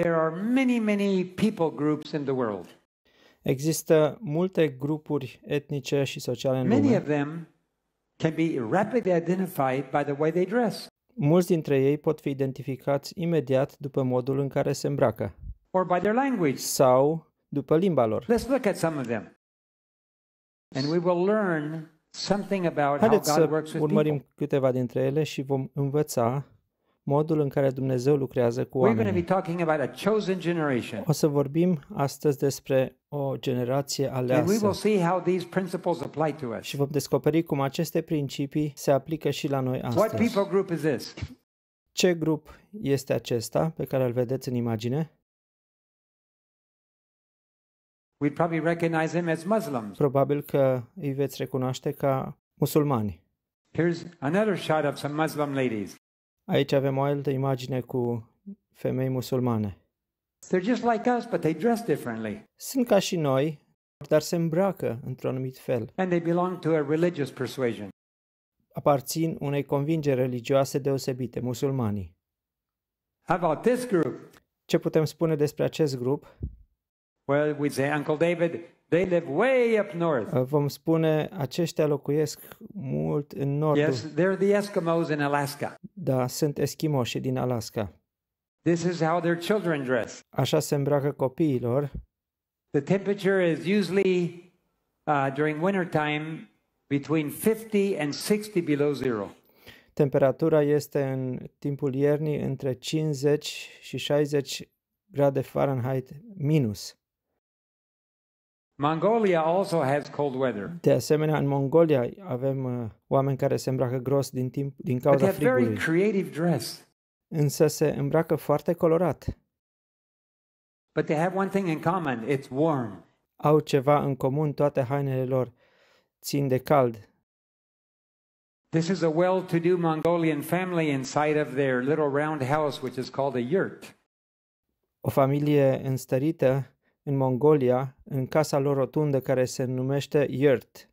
There are many, many people groups in the world. Există multe grupuri etnice și sociale în Many of them can be rapidly identified by the way they dress Mulți dintre ei pot fi identificați imediat după modul în care se îmbracă or by their language. sau după limba lor. Let's look at some of them. And we will learn something about how God works with people. Haideți să urmărim câteva dintre ele și vom învăța modul în care Dumnezeu lucrează cu oamenii. O să vorbim astăzi despre o generație aleasă și vom descoperi cum aceste principii se aplică și la noi astăzi. Ce grup este acesta pe care îl vedeți în imagine? Probabil că îi veți recunoaște ca musulmani. Here's another shot of some Muslim ladies. Aici avem o altă imagine cu femei musulmane. They're just like us, but they dress differently. Sunt ca și noi, dar se îmbracă într-un anumit fel. And they belong to a religious persuasion. Aparțin unei convingeri religioase deosebite, musulmanii. How about this group? Ce putem spune despre acest grup? Well, we say Uncle David They live way up north. Uh, vom spune, aceștia locuiesc mult în nordul. Yes, they're the Eskimos in Alaska. Da, sunt eschimoși din Alaska. This is how their children dress. Așa se îmbracă copiilor. The temperature is usually uh, during winter time between 50 and 60 below zero. Temperatura este în timpul iernii între 50 și 60 grade Fahrenheit minus. Mongolia also has cold weather. De asemenea, în Mongolia avem uh, oameni care se îmbracă gros din timp din cauza But frigului. Very creative dress. Însă se îmbracă foarte colorat. But they have one thing in common, it's warm. Au ceva în comun toate hainele lor. Țin de cald. This is a well-to-do Mongolian family inside of their little round house which is called a yurt. O familie înstărită în Mongolia, în casa lor rotundă care se numește Yurt.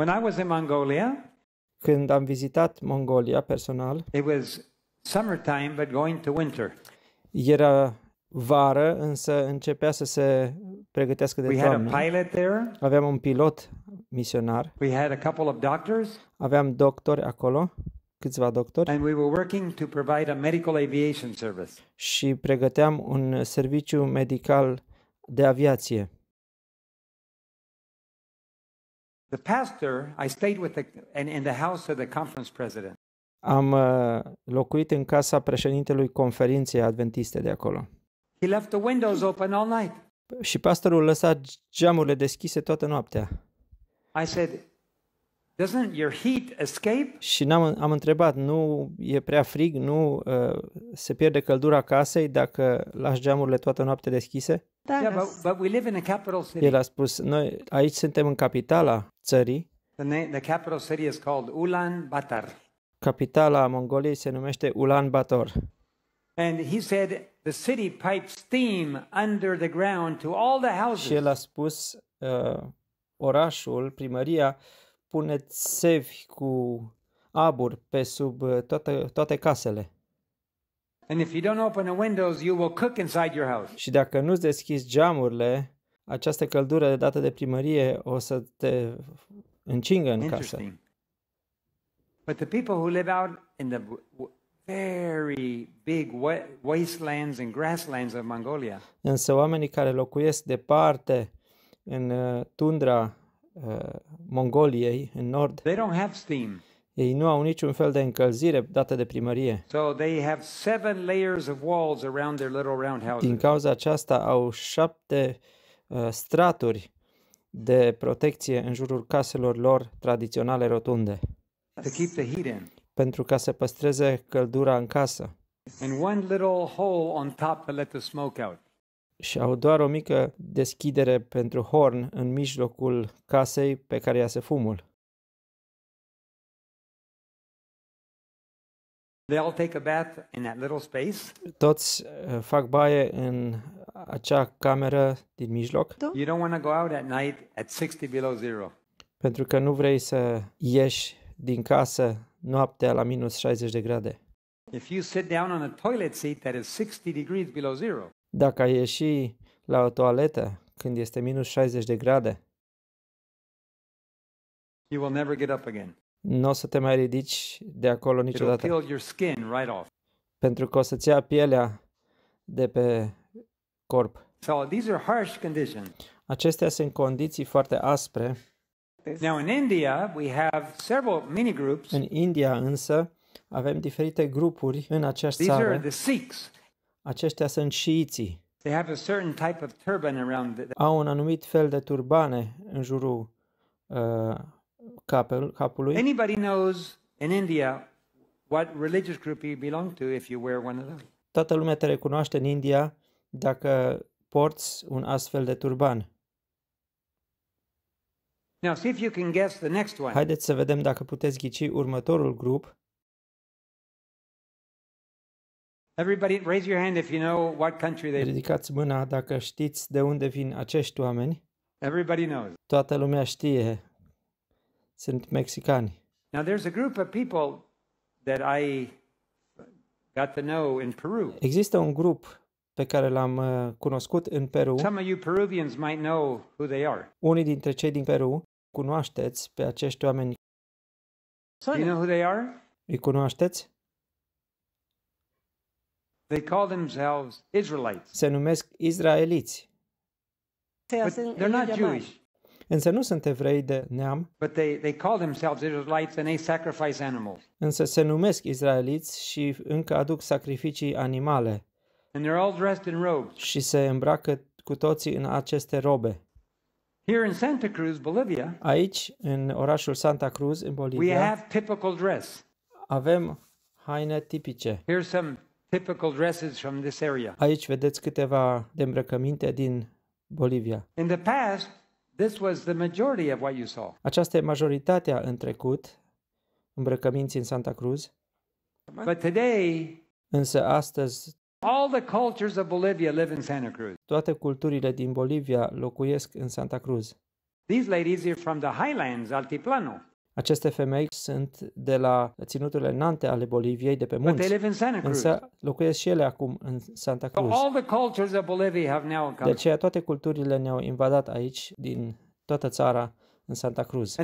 When I was in Mongolia, când am vizitat Mongolia personal, it was summertime but going to winter. Era vară, însă începea să se pregătească de toamnă. Aveam un pilot misionar. We had a couple of doctors. Aveam doctori acolo câțiva doctori. Și pregăteam un serviciu medical de aviație. The pastor, I stayed with the, and in the house of the conference president. Am uh, locuit în casa președintelui conferinței adventiste de acolo. He left the windows open all night. Și pastorul lăsa geamurile deschise toată noaptea. I said, Doesn't your heat escape? Și n am am întrebat, nu e prea frig, nu uh, se pierde căldura casei dacă lași geamurile toată noaptea deschise? Da, yeah, da. but, but we live in a capital city. El a spus, noi aici suntem în capitala țării. The, name, the capital city is called Ulan Bator. Capitala Mongoliei se numește Ulan Bator. And he said, the city pipes steam under the ground to all the houses. Și el a spus, uh, orașul, primăria, uh, pune țevi cu abur pe sub uh, toate, toate casele. And if you don't open the windows, you will cook inside your house. Și dacă nu-ți deschizi geamurile, această căldură dată de primărie o să te încingă în casă. But the people who live out in the very big wastelands and grasslands of Mongolia. Însă oamenii care locuiesc departe în uh, tundra Uh, Mongoliei în nord, they don't have steam. ei nu au niciun fel de încălzire dată de primărie. So they have seven layers of walls around their little roundhouses. Din cauza aceasta au șapte uh, straturi de protecție în jurul caselor lor tradiționale rotunde. To keep the heat in. Pentru ca să păstreze căldura în casă. And one little hole on top to let the smoke out și au doar o mică deschidere pentru horn în mijlocul casei pe care iasă fumul. They all take a bath in that little space. Toți uh, fac baie în acea cameră din mijloc. Da. You don't want to go out at night at 60 below zero. Pentru că nu vrei să ieși din casă noaptea la minus 60 de grade. If you sit down on a toilet seat that is 60 degrees below zero. Dacă ai ieși la o toaletă când este minus 60 de grade, you will never get up again. Nu o să te mai ridici de acolo niciodată. peel your skin right off. Pentru că o să-ți ia pielea de pe corp. So these are harsh conditions. Acestea sunt condiții foarte aspre. Now in India we have several mini groups. În India însă avem diferite grupuri în această țară. These are the Sikhs. Aceștia sunt șiiții. They have a certain type of turban around the... Au un anumit fel de turbane în jurul uh, capel, capului. Anybody knows in India what religious group you belong to if you wear one of them? Toată lumea te recunoaște în India dacă porți un astfel de turban. Now, see if you can guess the next one. Haideți să vedem dacă puteți ghici următorul grup. Everybody, raise your hand if you know what country they... Ridicați mâna dacă știți de unde vin acești oameni. Everybody knows. Toată lumea știe. Sunt mexicani. Now there's a group of people that I got to know in Peru. Există un grup pe care l-am uh, cunoscut în Peru. Some of you Peruvians might know who they are. Unii dintre cei din Peru cunoașteți pe acești oameni. Do you know who they are? Îi cunoașteți? They call themselves Israelites. Se numesc Israeliți. they're not Jewish. Însă nu sunt evrei de neam. But they, they call themselves Israelites and they sacrifice animals. Însă se numesc israeliți și încă aduc sacrificii animale. And they're all dressed in robes. Și se îmbracă cu toții în aceste robe. Here in Santa Cruz, Bolivia, aici în orașul Santa Cruz în Bolivia, we have typical dress. Avem haine tipice. Here's some Aici vedeți câteva de îmbrăcăminte din Bolivia. In the past, this was the majority of what you saw. Aceasta e majoritatea în trecut, îmbrăcăminți în Santa Cruz. But today, însă astăzi, all the cultures of Bolivia live in Santa Cruz. Toate culturile din Bolivia locuiesc în Santa Cruz. These ladies are from the highlands, altiplano. Aceste femei sunt de la ținuturile nante ale Boliviei, de pe munți, însă locuiesc și ele acum în Santa Cruz. De deci, aceea toate culturile ne-au invadat aici, din toată țara, în Santa Cruz.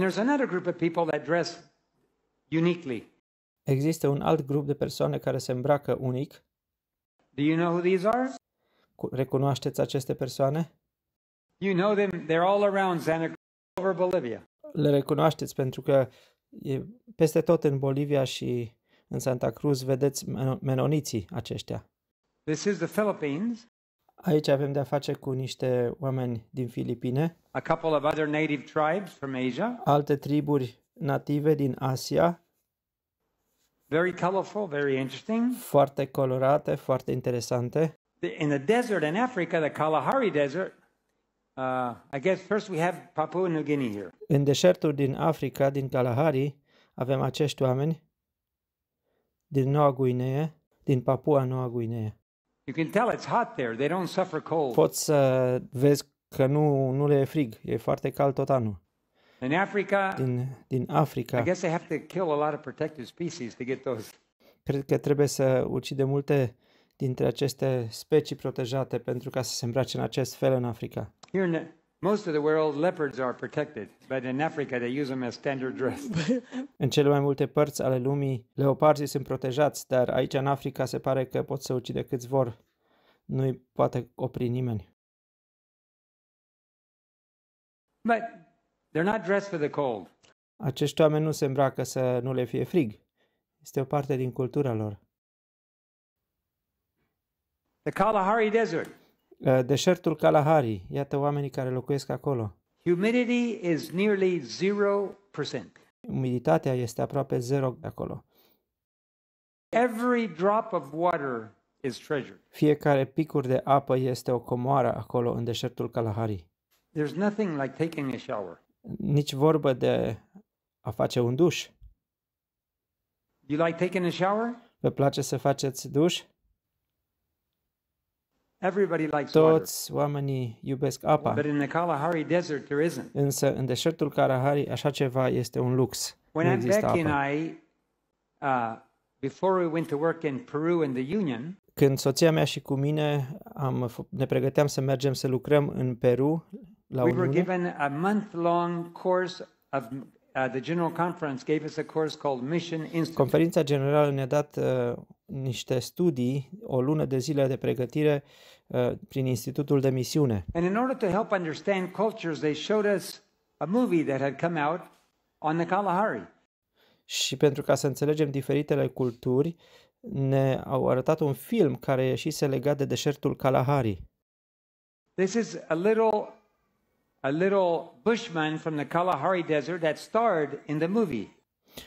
Există un alt grup de persoane care se îmbracă unic. Do you know who these are? Recunoașteți aceste persoane? You know them, they're all around Santa Cruz, over Bolivia le recunoașteți pentru că e peste tot în Bolivia și în Santa Cruz vedeți menoniții aceștia. This is the Philippines. Aici avem de-a face cu niște oameni din Filipine. A couple of other native tribes from Asia. Alte triburi native din Asia. Very colorful, very interesting. Foarte colorate, foarte interesante. In the desert in Africa, the Kalahari Desert, Uh, I guess first we have Papua New Guinea here. În deșertul din Africa, din Kalahari, avem acești oameni din Noua Guinee, din Papua Noua Guinee. You can tell it's hot there. They don't suffer cold. Poți să vezi că nu, nu le e frig. E foarte cald tot anul. In Africa, din, din Africa, I guess they have to kill a lot of protective species to get those. Cred că trebuie să ucide multe dintre aceste specii protejate pentru ca să se îmbrace în acest fel în Africa. Here in the, most of the world, leopards are protected, but in Africa they use them as standard dress. în cele mai multe părți ale lumii, leoparzii sunt protejați, dar aici în Africa se pare că pot să ucide câți vor. Nu-i poate opri nimeni. But they're not dressed for the cold. Acești oameni nu se îmbracă să nu le fie frig. Este o parte din cultura lor. The Kalahari Desert. Uh, deșertul Kalahari, iată oamenii care locuiesc acolo. Humidity is nearly 0%. Umiditatea este aproape zero acolo. Every drop of water is treasured. Fiecare picur de apă este o comoară acolo în deșertul Kalahari. There's nothing like taking a shower. Nici vorbă de a face un duș. You like taking a shower? Vă place să faceți duș? Everybody likes Toți oamenii iubesc apa. But in the Kalahari desert, there isn't. Însă în deșertul Kalahari așa ceva este un lux. When nu există And I, uh, before we went to work in Peru in the Union, când soția mea și cu mine am, ne pregăteam să mergem să lucrăm în Peru, la we Uniune, were given a month-long course of uh, the General Conference gave us a course called Mission Institute. Conferința generală ne-a dat uh, niște studii, o lună de zile de pregătire uh, prin Institutul de Misiune. And in order to help understand cultures, they showed us a movie that had come out on the Kalahari. Și pentru ca să înțelegem diferitele culturi, ne au arătat un film care ieșise legat de deșertul Kalahari. This is a little a little bushman from the Kalahari desert that starred in the movie.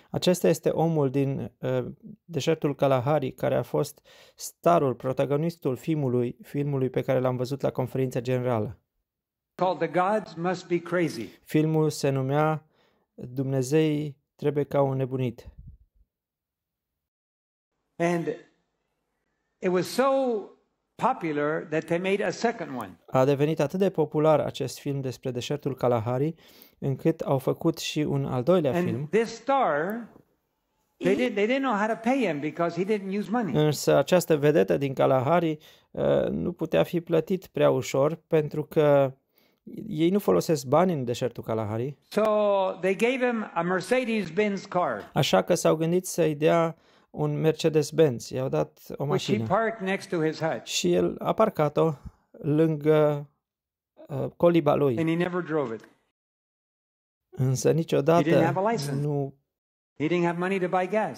Acesta este omul din uh, deșertul Kalahari care a fost starul, protagonistul filmului, filmului pe care l-am văzut la conferința generală. The Gods Must Be Crazy. Filmul se numea Dumnezei trebuie ca un nebunit. And it was so popular that they made a second one. A devenit atât de popular acest film despre deșertul Kalahari încât au făcut și un al doilea And film. This star They didn't, they didn't know how to pay him because he didn't use money. Însă această vedetă din Kalahari uh, nu putea fi plătit prea ușor pentru că ei nu folosesc bani în deșertul Kalahari. So they gave him a Mercedes-Benz car. Așa că s-au gândit să-i dea un Mercedes-Benz, i-au dat o mașină. Și el a parcat-o lângă uh, coliba lui. And he never drove it. Însă niciodată nu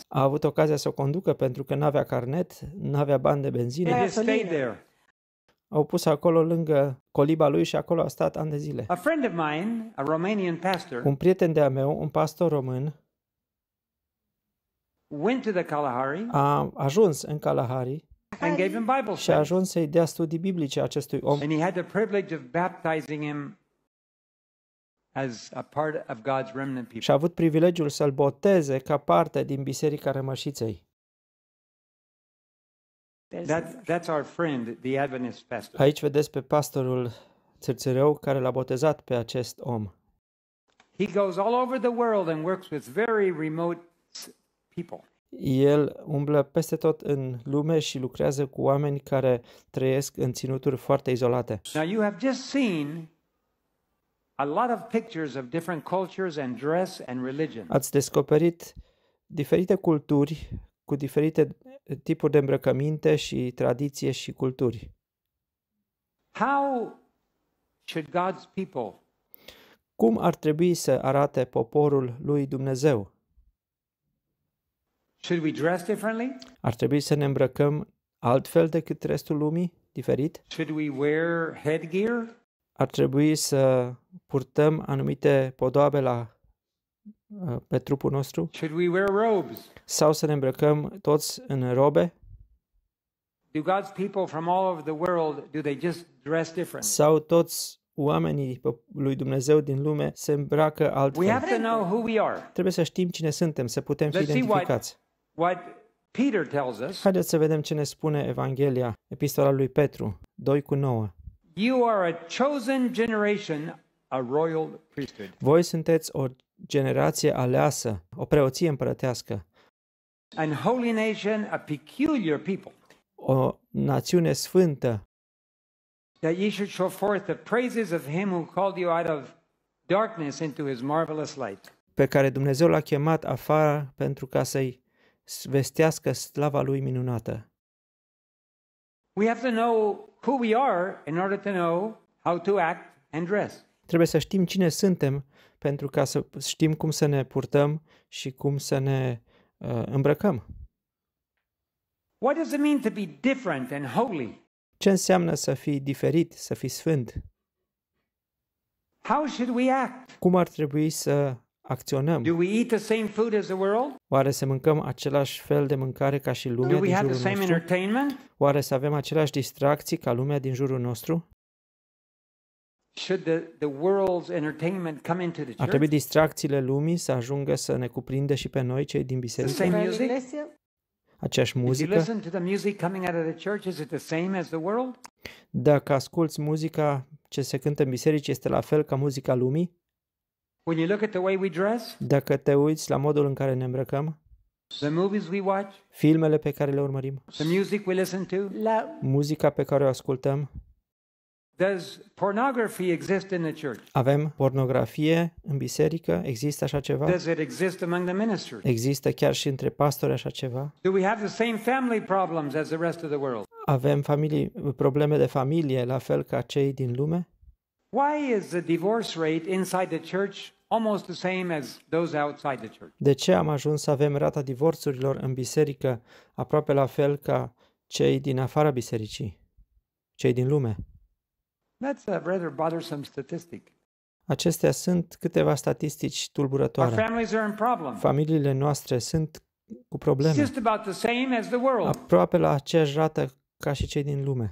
a avut ocazia să o conducă pentru că n-avea carnet, n-avea bani de benzină. Au pus acolo lângă coliba lui și acolo a stat ani de zile. un prieten de-a meu, un pastor român, went to the Kalahari, a ajuns în Kalahari and gave him Bible și a ajuns să-i dea studii biblice acestui om. And he had the privilege of baptizing him as a part of God's remnant people. Și a avut privilegiul să-l boteze ca parte din Biserica Rămășiței. That, that's our friend, the Adventist pastor. Aici vedeți pe pastorul Țârțărău care l-a botezat pe acest om. He goes all over the world and works with very remote people. El umblă peste tot în lume și lucrează cu oameni care trăiesc în ținuturi foarte izolate. Now you have just seen a lot of pictures of different cultures and dress and religion. Ați descoperit diferite culturi cu diferite tipuri de îmbrăcăminte și tradiție și culturi. How should God's people cum ar trebui să arate poporul lui Dumnezeu? Should we dress differently? Ar trebui să ne îmbrăcăm altfel decât restul lumii, diferit? Should we wear headgear? Ar trebui să purtăm anumite podoabe la ă, pe trupul nostru? Should we wear robes? Sau să ne îmbrăcăm toți în robe? Do God's people from all over the world do they just dress different? Sau toți oamenii lui Dumnezeu din lume se îmbracă altfel. We have to know who we are. Trebuie să știm cine suntem, să putem fi identificați what Haideți să vedem ce ne spune Evanghelia, epistola lui Petru, 2 cu 9. You are a chosen generation, a royal priesthood. Voi sunteți o generație aleasă, o preoție împărătească. An holy nation, a peculiar people. O națiune sfântă. That ye should show forth the praises of him who called you out of darkness into his marvelous light. Pe care Dumnezeu l-a chemat afară pentru ca să-i vestească slava lui minunată. We have to know who we are in order to know how to act and dress. Trebuie să știm cine suntem pentru ca să știm cum să ne purtăm și cum să ne uh, îmbrăcăm. What does it mean to be different and holy? Ce înseamnă să fii diferit, să fii sfânt? How should we act? Cum ar trebui să acționăm? Do we eat the same food as the world? Oare să mâncăm același fel de mâncare ca și lumea Do din jurul nostru? Oare să avem aceleași distracții ca lumea din jurul nostru? the, the entertainment the Ar trebui distracțiile lumii să ajungă să ne cuprindă și pe noi, cei din biserică? The same Aceeași muzică? Dacă asculți muzica ce se cântă în biserică, este la fel ca muzica lumii? When you look at the way we dress, dacă te uiți la modul în care ne îmbrăcăm, the movies we watch, filmele pe care le urmărim, the music we listen to, la muzica pe care o ascultăm, Does pornography exist in the church? Avem pornografie în biserică? Există așa ceva? Does it exist among the ministers? Există chiar și între pastori așa ceva? Do we have the same family problems as the rest of the world? Avem familii, probleme de familie la fel ca cei din lume? Why is the divorce rate inside the church almost the same as those outside the church? De ce am ajuns să avem rata divorțurilor în biserică aproape la fel ca cei din afara bisericii, cei din lume? That's a rather bothersome statistic. Acestea sunt câteva statistici tulburătoare. Familiile noastre sunt cu probleme. Aproape la aceeași rată ca și cei din lume.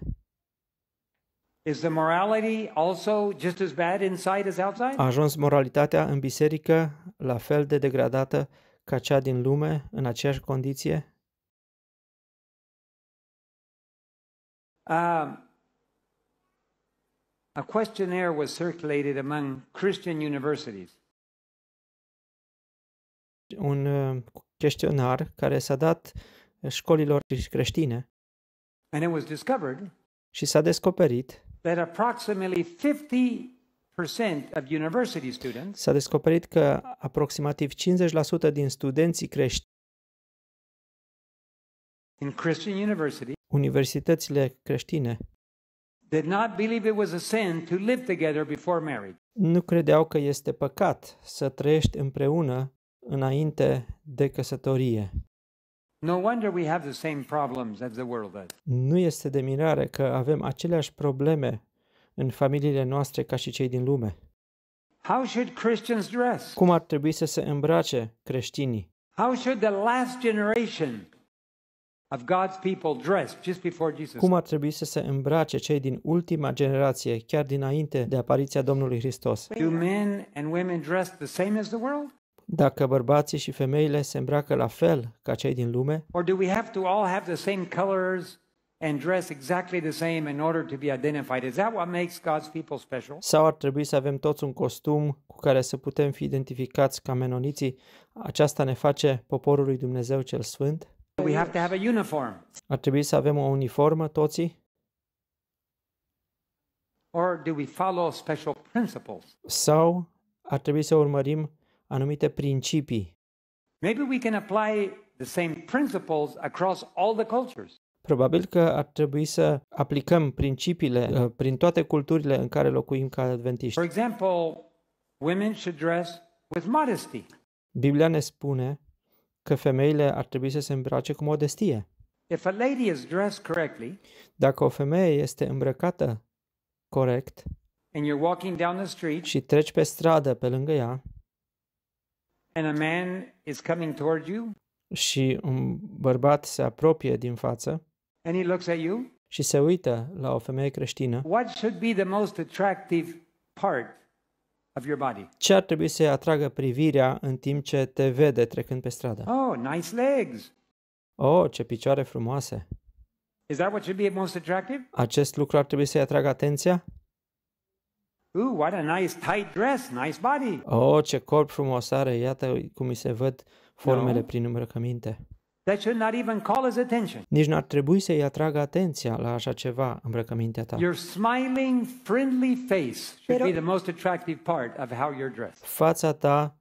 Is the morality also just as bad inside as outside? A ajuns moralitatea în biserică la fel de degradată ca cea din lume în aceeași condiție? Uh, a questionnaire was circulated among Christian universities. Un uh, chestionar care s-a dat școlilor creștine. And it was discovered și s-a descoperit that approximately 50% of university students S-a descoperit că aproximativ 50% din studenții creștini in Christian university universitățile creștine did not believe it was a sin to live together before marriage. Nu credeau că este păcat să trăiești împreună înainte de căsătorie. No wonder we have the same problems as the world does. Nu este de mirare că avem aceleași probleme în familiile noastre ca și cei din lume. How should Christians dress? Cum ar trebui să se îmbrace creștinii? How should the last generation of God's people dress just before Jesus? Cum ar trebui să se îmbrace cei din ultima generație, chiar dinainte de apariția Domnului Hristos? Do men and women dress the same as the world? Dacă bărbații și femeile se îmbracă la fel ca cei din lume? Or do we have to all have the same colors and dress exactly the same in order to be identified? Is that what makes God's people special? Sau ar trebui să avem toți un costum cu care să putem fi identificați ca menoniții? Aceasta ne face poporul lui Dumnezeu cel sfânt? We have to have a uniform. Ar trebui să avem o uniformă toții? Or do we follow special principles? Sau ar trebui să urmărim anumite principii. Maybe we can apply the same principles across all the cultures. Probabil că ar trebui să aplicăm principiile uh, prin toate culturile în care locuim ca adventiști. For example, women should dress with modesty. Biblia ne spune că femeile ar trebui să se îmbrace cu modestie. If a lady is dressed correctly, dacă o femeie este îmbrăcată corect and you're walking down the street, și treci pe stradă pe lângă ea And a man is coming toward you. Și un bărbat se apropie din față. And he looks at you. Și se uită la o femeie creștină. What should be the most attractive part of your body? Ce ar trebui să atragă privirea în timp ce te vede trecând pe stradă? Oh, nice legs. Oh, ce picioare frumoase. Is that what should be most attractive? Acest lucru ar trebui să-i atragă atenția? Ooh, what a nice tight dress, nice body. Oh, ce corp frumos are, iată cum îi se văd formele no. prin îmbrăcăminte. That should not even call his attention. Nici nu ar trebui să-i atragă atenția la așa ceva, îmbrăcămintea ta. Your smiling, friendly face should be the most attractive part of how you're dressed. Fața ta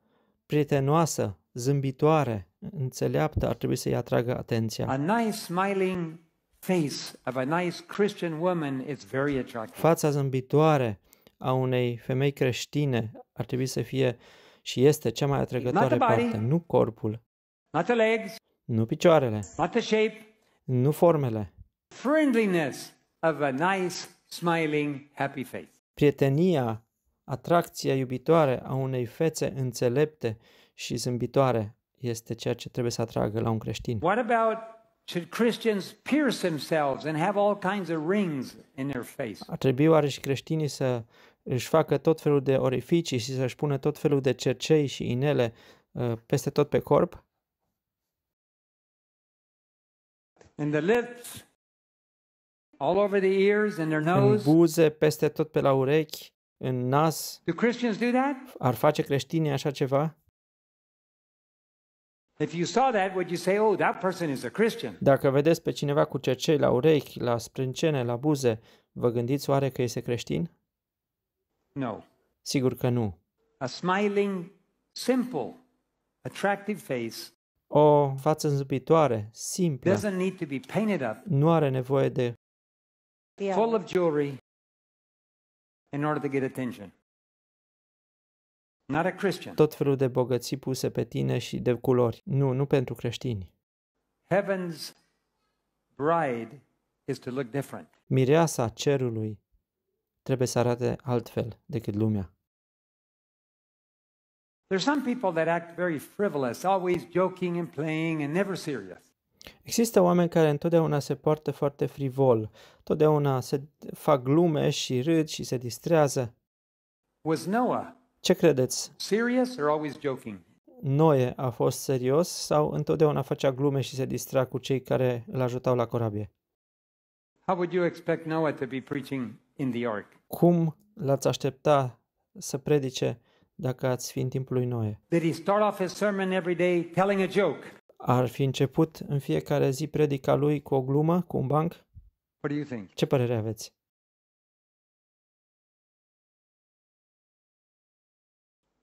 prietenoasă, zâmbitoare, înțeleaptă, ar trebui să-i atragă atenția. A nice smiling face of a nice Christian woman is very attractive. Fața zâmbitoare a unei femei creștine ar trebui să fie și este cea mai atrăgătoare parte, nu corpul, not the legs, nu picioarele, not the shape, nu formele. Friendliness of a nice, smiling, happy face. Prietenia, atracția iubitoare a unei fețe înțelepte și zâmbitoare este ceea ce trebuie să atragă la un creștin. What about Should Christians pierce themselves and have all kinds of rings in their face? Ar trebui oare și creștinii să își facă tot felul de orificii și să-și pună tot felul de cercei și inele uh, peste tot pe corp. In the lips, all over the ears and their nose. În buze, peste tot pe la urechi, în nas. Do Christians do that? Ar face creștinii așa ceva? If you saw that, would you say, "Oh, that person is a Christian"? Dacă vedeți pe cineva cu cercei la urechi, la sprâncene, la buze, vă gândiți oare că este creștin? No. Sigur că nu. A smiling, simple, attractive face o față zâmbitoare, simplă, doesn't need to be painted up, nu are nevoie de full of jewelry in order to get attention. Not a Christian. tot felul de bogății puse pe tine și de culori. Nu, nu pentru creștini. Heaven's bride is to look different. Mireasa cerului trebuie să arate altfel decât lumea. Există oameni care întotdeauna se poartă foarte frivol, totdeauna se fac glume și râd și se distrează. Was Noah ce credeți? Serious or always joking? Noe a fost serios sau întotdeauna făcea glume și se distra cu cei care îl ajutau la corabie? How would you expect Noah to be preaching in the ark. Cum l-ați aștepta să predice dacă ați fi în timpul lui Noe? Did he start off his sermon every day telling a joke? Ar fi început în fiecare zi predica lui cu o glumă, cu un banc? What do you think? Ce părere aveți?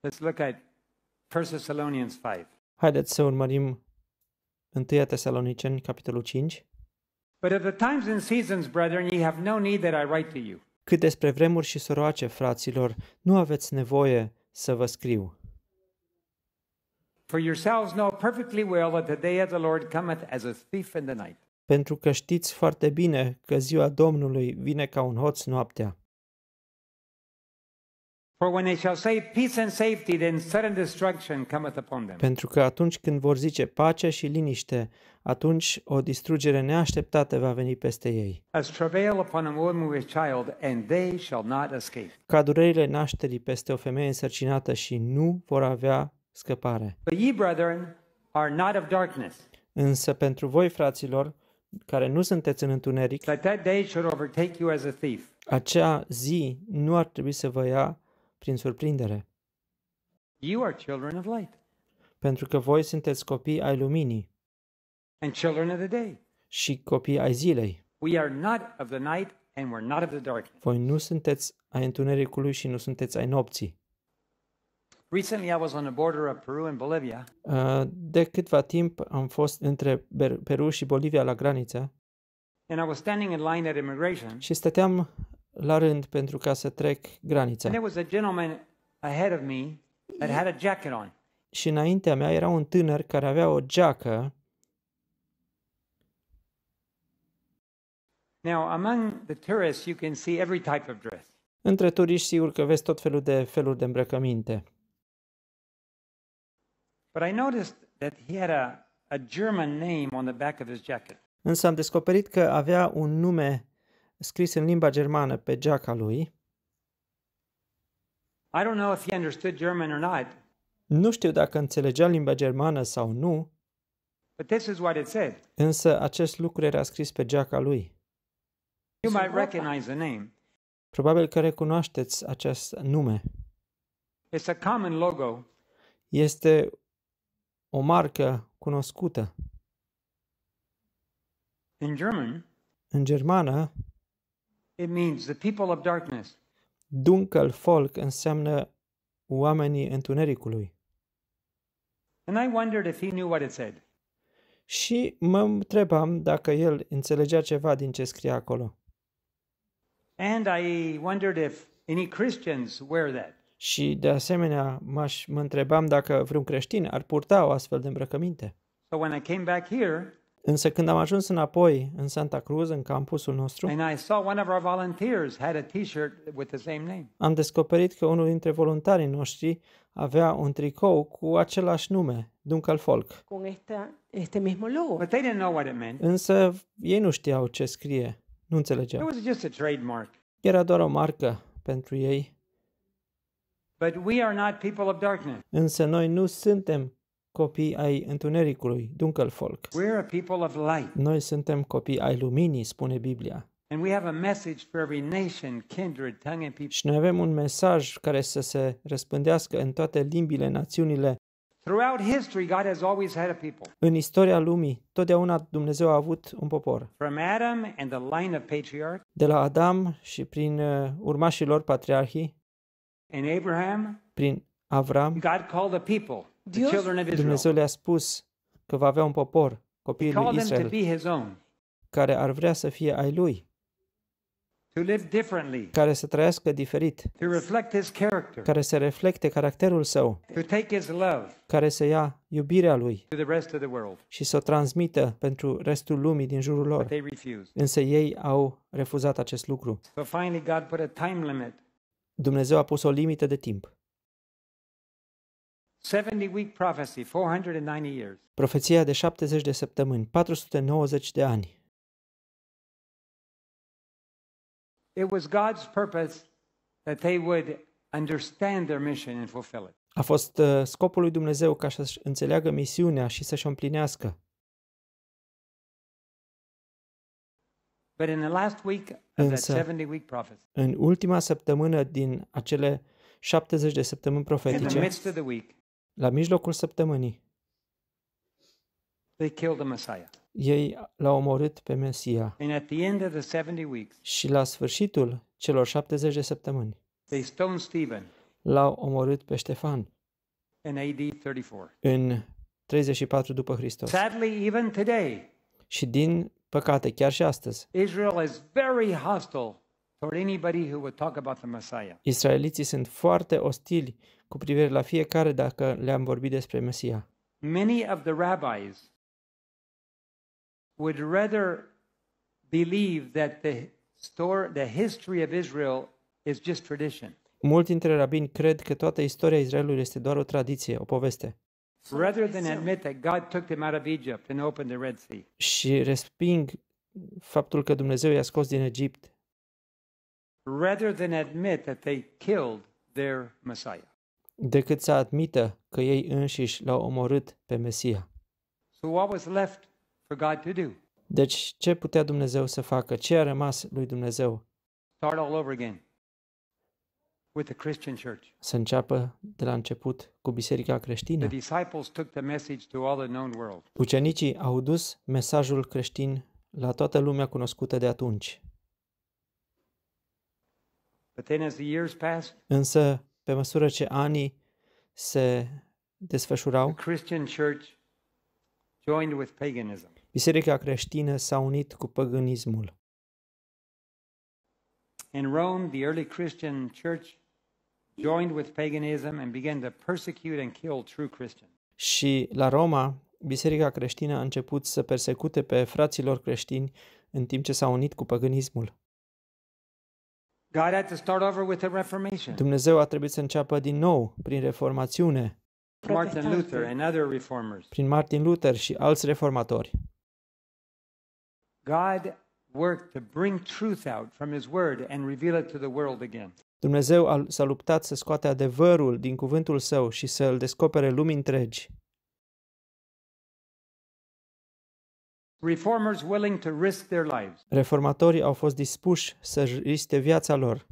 Let's look at 1 Thessalonians 5. Haideți să urmărim 1 Tesaloniceni, capitolul 5. But at the times and seasons, brethren, ye have no need that I write to you. Cât despre vremuri și soroace, fraților, nu aveți nevoie să vă scriu. Pentru că știți foarte bine că ziua Domnului vine ca un hoț noaptea. Pentru că atunci când vor zice pace și liniște, atunci o distrugere neașteptată va veni peste ei. Ca durerile nașterii peste o femeie însărcinată și nu vor avea scăpare. Însă pentru voi, fraților, care nu sunteți în întuneric, acea zi nu ar trebui să vă ia prin surprindere. Pentru că voi sunteți copii ai luminii and children of the day. și copii ai zilei. We are not of the night and we're not of the darkness. Voi nu sunteți ai întunericului și nu sunteți ai nopții. Recently I was on the border of Peru and Bolivia. Uh, de câtva timp am fost între Ber- Peru și Bolivia la graniță. And I was standing in line at immigration. Și stăteam la rând pentru ca să trec granița. And there was a gentleman ahead of me that had a jacket on. Și înaintea mea era un tânăr care avea o geacă Now, among the tourists, you can see every type of dress. Între turiști, sigur că vezi tot felul de feluri de îmbrăcăminte. But I noticed that he had a, a German name on the back of his jacket. Însă am descoperit că avea un nume scris în limba germană pe geaca lui. I don't know if he understood German or not. Nu știu dacă înțelegea limba germană sau nu. But this is what it said. Însă acest lucru era scris pe geaca lui. You might recognize the name. Probabil că recunoașteți acest nume. It's a common logo. Este o marcă cunoscută. In German, în germană, it means the people of darkness. Dunkel Volk înseamnă oamenii întunericului. And I wondered if he knew what it said. Și mă întrebam dacă el înțelegea ceva din ce scria acolo. And I wondered if any Christians wear that. Și de asemenea, mă întrebam dacă vreun creștin ar purta o astfel de îmbrăcăminte. So when I came back here, Însă când am ajuns înapoi în Santa Cruz, în campusul nostru, and I saw one of our volunteers had a t-shirt with the same name. am descoperit că unul dintre voluntarii noștri avea un tricou cu același nume, Duncal Folk. Con este mismo logo. But they didn't know what it meant. Însă ei nu știau ce scrie. Nu înțelegeam. Era doar o marcă pentru ei. Însă noi nu suntem copii ai întunericului, Dunkelvolk. We're Noi suntem copii ai luminii, spune Biblia. Și noi avem un mesaj care să se răspândească în toate limbile, națiunile Throughout history, God has always had a people. În istoria lumii, totdeauna Dumnezeu a avut un popor. From Adam and the line of patriarch, De la Adam și prin uh, urmașii lor patriarhii, and Abraham, prin Avram, God called people, the Dios- children of Dumnezeu le-a spus că va avea un popor, copiii lui Israel, care ar vrea să fie ai lui care să trăiască diferit, care să reflecte caracterul său, care să ia iubirea lui și să o transmită pentru restul lumii din jurul lor. Însă ei au refuzat acest lucru. Dumnezeu a pus o limită de timp. Profeția de 70 de săptămâni, 490 de ani. It was God's purpose that they would understand their mission and fulfill it. A fost uh, scopul lui Dumnezeu ca să-și înțeleagă misiunea și să-și o împlinească. But in the last week of Însă, that 70 week prophecy, în ultima săptămână din acele 70 de săptămâni profetice, in the the midst of week, la mijlocul săptămânii, they killed the Messiah ei l-au omorât pe Mesia. Și la sfârșitul celor 70 de săptămâni, l-au omorât pe Ștefan în 34 după Hristos. Sadly, even today, și din păcate, chiar și astăzi, Israel is very hostile toward anybody who would talk about the Messiah. Israeliții sunt foarte ostili cu privire la fiecare dacă le-am vorbit despre Mesia. Many of the rabbis would rather believe that the story, the history of Israel is just tradition. Mulți dintre rabini cred că toată istoria Israelului este doar o tradiție, o poveste. Rather than admit that God took them out of Egypt and opened the Red Sea. Și resping faptul că Dumnezeu i-a scos din Egipt. Rather than admit that they killed their Messiah. Decât să admită că ei înșiși l-au omorât pe Mesia. So what was left for God to do. Deci ce putea Dumnezeu să facă? Ce a rămas lui Dumnezeu? Start all over again with the Christian church. Să înceapă de la început cu biserica creștină. The disciples took the message to all the known world. Ucenicii au dus mesajul creștin la toată lumea cunoscută de atunci. But then as the years passed, Însă, pe măsură ce anii se desfășurau, the Christian church joined with paganism. Biserica creștină s-a unit cu păgânismul. In Rome, the early Christian church joined with paganism and began to persecute and kill true Christians. Și la Roma, biserica creștină a început să persecute pe fraților creștini în timp ce s-a unit cu păgânismul. God had to start over with the Reformation. Dumnezeu a trebuit să înceapă din nou prin reformațiune. Martin Luther and other reformers. Prin Martin Luther și alți reformatori. God worked to bring truth out from his word and reveal it to the world again. Dumnezeu s-a luptat să scoate adevărul din cuvântul său și să îl descopere lumii întregi. Reformers willing to risk their lives. Reformatorii au fost dispuși să risque viața lor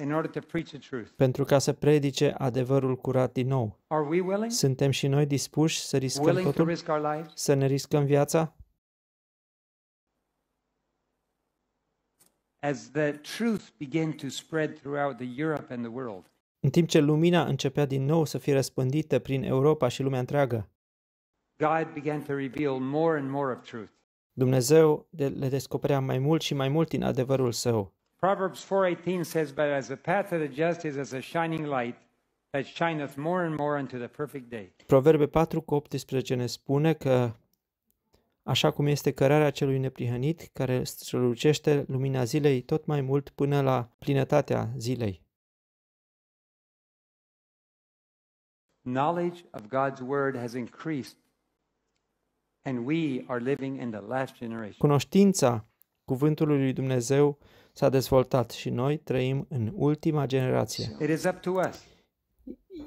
in order to preach the truth. pentru ca să predice adevărul curat din nou. Are we willing? Suntem și noi dispuși să riscăm willing totul? To risk our lives? Să ne riscăm viața? as the truth began to spread throughout the Europe and the world. În timp ce lumina începea din nou să fie răspândită prin Europa și lumea întreagă, God began to reveal more and more of truth. Dumnezeu le descoperea mai mult și mai mult din adevărul său. Proverbs 4:18 says, "But as the path of the just is as a shining light, that shineth more and more unto the perfect day." Proverbe 4:18 ne spune că așa cum este cărarea celui neprihănit care strălucește lumina zilei tot mai mult până la plinătatea zilei. Knowledge of God's word has increased and we are living in the last generation. Cunoștința cuvântului lui Dumnezeu s-a dezvoltat și noi trăim în ultima generație. It is up to us.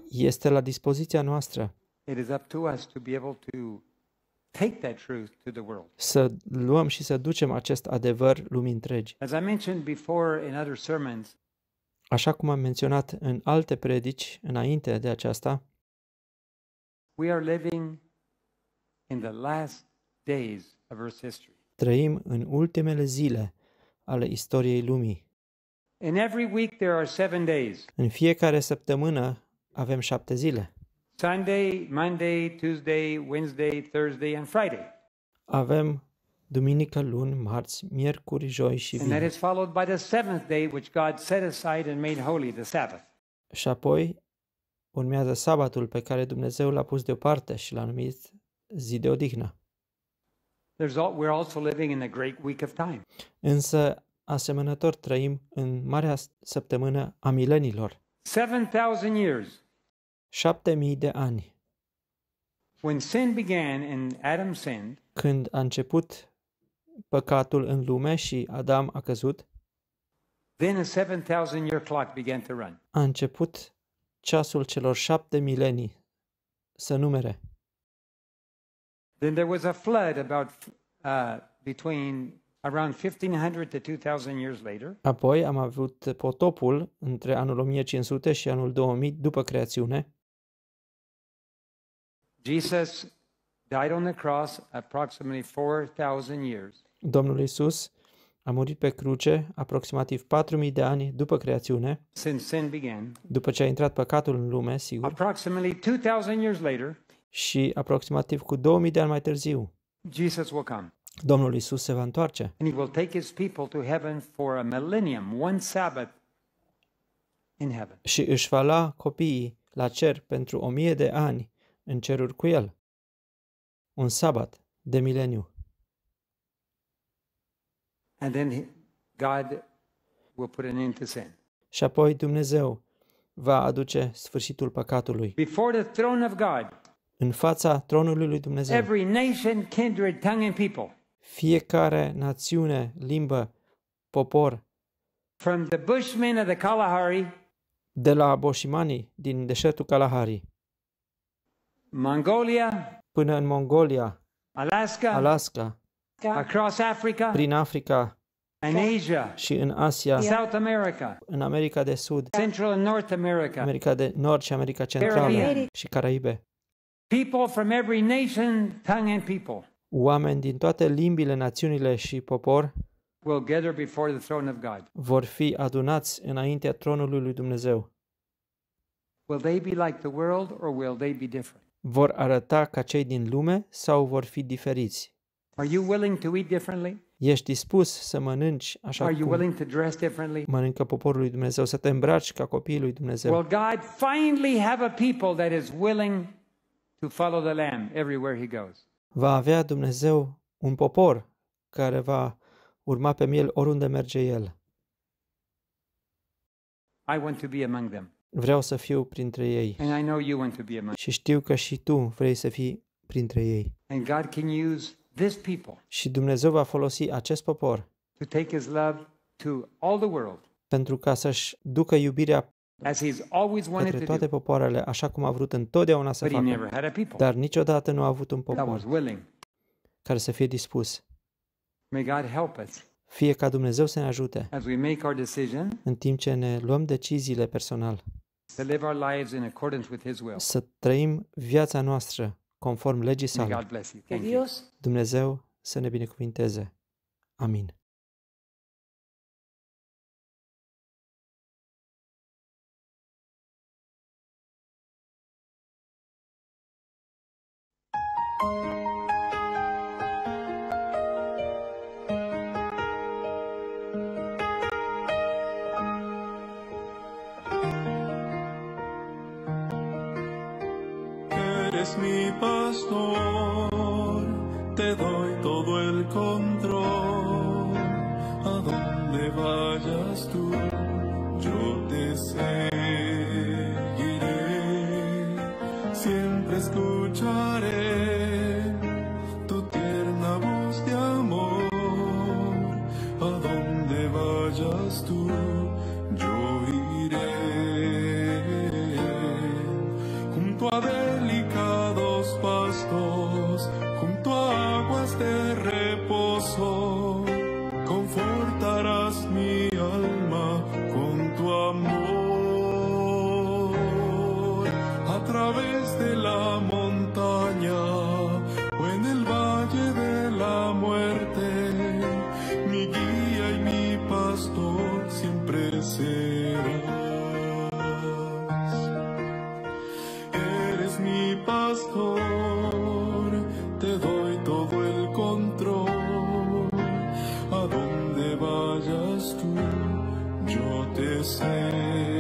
Este la dispoziția noastră. It is up to us to be able to să luăm și să ducem acest adevăr lumii întregi. așa cum am menționat în alte predici înainte de aceasta, Trăim în ultimele zile ale istoriei lumii. In every week there are seven days. În fiecare săptămână avem șapte zile. Sunday, Monday, Tuesday, Wednesday, Thursday and Friday. Avem duminică, luni, marți, miercuri, joi și vineri. And that is followed by the seventh day which God set aside and made holy, the Sabbath. Și apoi urmează sabatul pe care Dumnezeu l-a pus deoparte și l-a numit zi de odihnă. There's all, we're also living in the great week of time. Însă, asemănător trăim în marea săptămână a milenilor. 7000 years șapte mii de ani. When sin began and Adam sinned, când a început păcatul în lume și Adam a căzut, then a 7000 year clock began to run. A început ceasul celor șapte milenii să numere. Then there was a flood about uh, between around 1500 to 2000 years later. Apoi am avut potopul între anul 1500 și anul 2000 după creațiune. Jesus died on the cross approximately 4000 years. Domnul Isus a murit pe cruce aproximativ 4000 de ani după creațiune. Since sin began. După ce a intrat păcatul în lume, sigur. Approximately 2000 years later. Și aproximativ cu 2000 de ani mai târziu. Jesus will come. Domnul Isus se va întoarce. And he will take his people to heaven for a millennium, one Sabbath in heaven. Și își va lua copiii la cer pentru o mie de ani în ceruri cu el. Un sabat de mileniu. And then God will put an end to sin. Și apoi Dumnezeu va aduce sfârșitul păcatului. Before the throne of God, în fața tronului lui Dumnezeu, every nation, kindred, tongue and people, fiecare națiune, limbă, popor, from the bushmen of the Kalahari, de la boșimanii din deșertul Kalahari, Mongolia, până în Mongolia, Alaska, Alaska across Africa, prin Africa, in Asia, și în Asia, South America, în America de Sud, Central and North America, America de Nord și America Centrală și Caraibe. People from every nation, tongue and people. Oameni din toate limbile, națiunile și popor will gather before the throne of God. vor fi adunați înaintea tronului lui Dumnezeu. Will they be like the world or will they be different? vor arăta ca cei din lume sau vor fi diferiți? Are you willing to eat differently? Ești dispus să mănânci așa Are you willing to dress differently? mănâncă poporul lui Dumnezeu, să te îmbraci ca copiii lui Dumnezeu? Well, God finally have a people that is willing to follow the Lamb everywhere he goes? Va avea Dumnezeu un popor care va urma pe miel oriunde merge el. I want to be among them. Vreau să fiu printre ei. And I know you want to be among și știu că și tu vrei să fii printre ei. And God can use this people și Dumnezeu va folosi acest popor to take his love to all the world. pentru ca să-și ducă iubirea As he's always wanted către toate popoarele, așa cum a vrut întotdeauna să facă. Dar niciodată nu a avut un popor care să fie dispus. May God help us fie ca Dumnezeu să ne ajute în timp ce ne luăm deciziile personal să trăim viața noastră conform legii sale. Dumnezeu să ne binecuvinteze. Amin. thank you Es mi pastor, te doy todo el con acontecer.